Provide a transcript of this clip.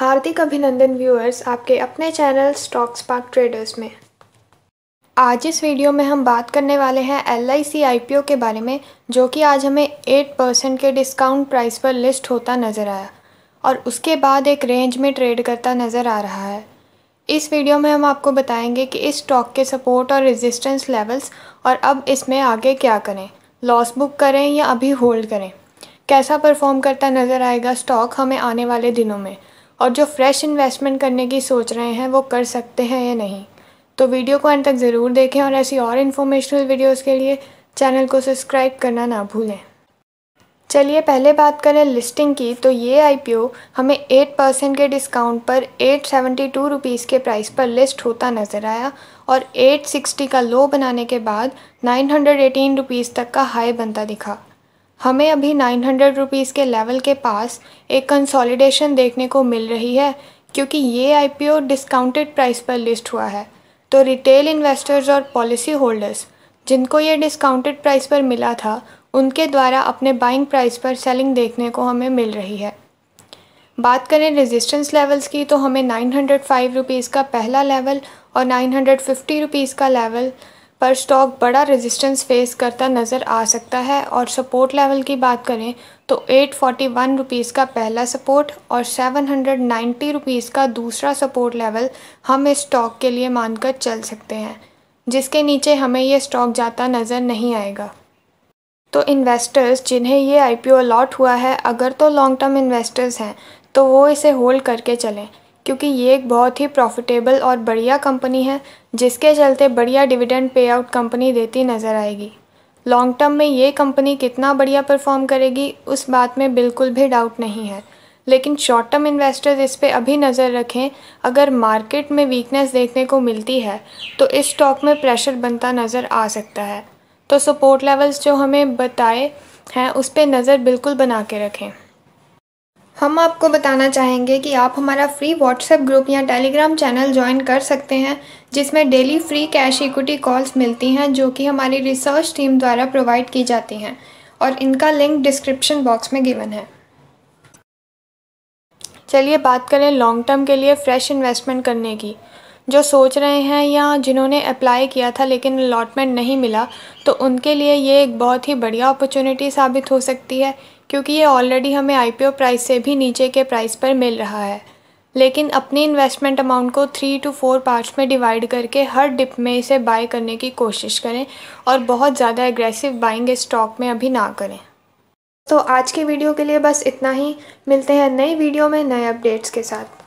हार्दिक अभिनंदन व्यूअर्स आपके अपने चैनल स्टॉक स्पार्क ट्रेडर्स में आज इस वीडियो में हम बात करने वाले हैं L I C I P O के बारे में जो कि आज हमें एट परसेंट के डिस्काउंट प्राइस पर लिस्ट होता नज़र आया और उसके बाद एक रेंज में ट्रेड करता नज़र आ रहा है इस वीडियो में हम आपको बताएंगे कि इस स्टॉक के सपोर्ट और रेजिस्टेंस लेवल्स और अब इसमें आगे क्या करें लॉस बुक करें या अभी होल्ड करें कैसा परफॉर्म करता नज़र आएगा स्टॉक हमें आने वाले दिनों में और जो फ्रेश इन्वेस्टमेंट करने की सोच रहे हैं वो कर सकते हैं या नहीं तो वीडियो को अंत तक ज़रूर देखें और ऐसी और इन्फॉर्मेशनल वीडियोज़ के लिए चैनल को सब्सक्राइब करना ना भूलें चलिए पहले बात करें लिस्टिंग की तो ये आईपीओ हमें 8 परसेंट के डिस्काउंट पर एट सेवेंटी टू रुपीज़ के प्राइस पर लिस्ट होता नज़र आया और 860 का लो बनाने के बाद नाइन हंड्रेड एटीन रुपीज़ तक का हाई बनता दिखा हमें अभी नाइन हंड्रेड रुपीज़ के लेवल के पास एक कंसोलिडेशन देखने को मिल रही है क्योंकि ये आईपीओ डिस्काउंटेड प्राइस पर लिस्ट हुआ है तो रिटेल इन्वेस्टर्स और पॉलिसी होल्डर्स जिनको ये डिस्काउंटेड प्राइस पर मिला था उनके द्वारा अपने बाइंग प्राइस पर सेलिंग देखने को हमें मिल रही है बात करें रेजिस्टेंस लेवल्स की तो हमें नाइन हंड्रेड फाइव रुपीज़ का पहला लेवल और नाइन हंड्रेड फिफ्टी रुपीज़ का लेवल पर स्टॉक बड़ा रेजिस्टेंस फेस करता नज़र आ सकता है और सपोर्ट लेवल की बात करें तो एट फोर्टी वन रुपीज़ का पहला सपोर्ट और सेवन हंड्रेड नाइन्टी रुपीज़ का दूसरा सपोर्ट लेवल हम इस स्टॉक के लिए मानकर चल सकते हैं जिसके नीचे हमें ये स्टॉक जाता नज़र नहीं आएगा तो इन्वेस्टर्स जिन्हें ये आईपीओ अलॉट हुआ है अगर तो लॉन्ग टर्म इन्वेस्टर्स हैं तो वो इसे होल्ड करके चलें क्योंकि ये एक बहुत ही प्रॉफिटेबल और बढ़िया कंपनी है जिसके चलते बढ़िया डिविडेंड पे आउट कंपनी देती नज़र आएगी लॉन्ग टर्म में ये कंपनी कितना बढ़िया परफॉर्म करेगी उस बात में बिल्कुल भी डाउट नहीं है लेकिन शॉर्ट टर्म इन्वेस्टर्स इस पर अभी नज़र रखें अगर मार्केट में वीकनेस देखने को मिलती है तो इस स्टॉक में प्रेशर बनता नज़र आ सकता है तो सपोर्ट लेवल्स जो हमें बताए हैं उस पर नज़र बिल्कुल बना के रखें हम आपको बताना चाहेंगे कि आप हमारा फ्री व्हाट्सएप ग्रुप या टेलीग्राम चैनल ज्वाइन कर सकते हैं जिसमें daily free cash equity calls मिलती हैं जो कि हमारी रिसर्च टीम द्वारा प्रोवाइड की जाती हैं और इनका लिंक डिस्क्रिप्शन बॉक्स में गिवन है चलिए बात करें लॉन्ग टर्म के लिए फ्रेश इन्वेस्टमेंट करने की जो सोच रहे हैं या जिन्होंने अप्लाई किया था लेकिन अलॉटमेंट नहीं मिला तो उनके लिए ये एक बहुत ही बढ़िया अपॉर्चुनिटी साबित हो सकती है क्योंकि ये ऑलरेडी हमें आई प्राइस से भी नीचे के प्राइस पर मिल रहा है लेकिन अपनी इन्वेस्टमेंट अमाउंट को थ्री टू फोर पार्ट्स में डिवाइड करके हर डिप में इसे बाय करने की कोशिश करें और बहुत ज़्यादा एग्रेसिव बाइंग इस स्टॉक में अभी ना करें तो आज की वीडियो के लिए बस इतना ही मिलते हैं नई वीडियो में नए अपडेट्स के साथ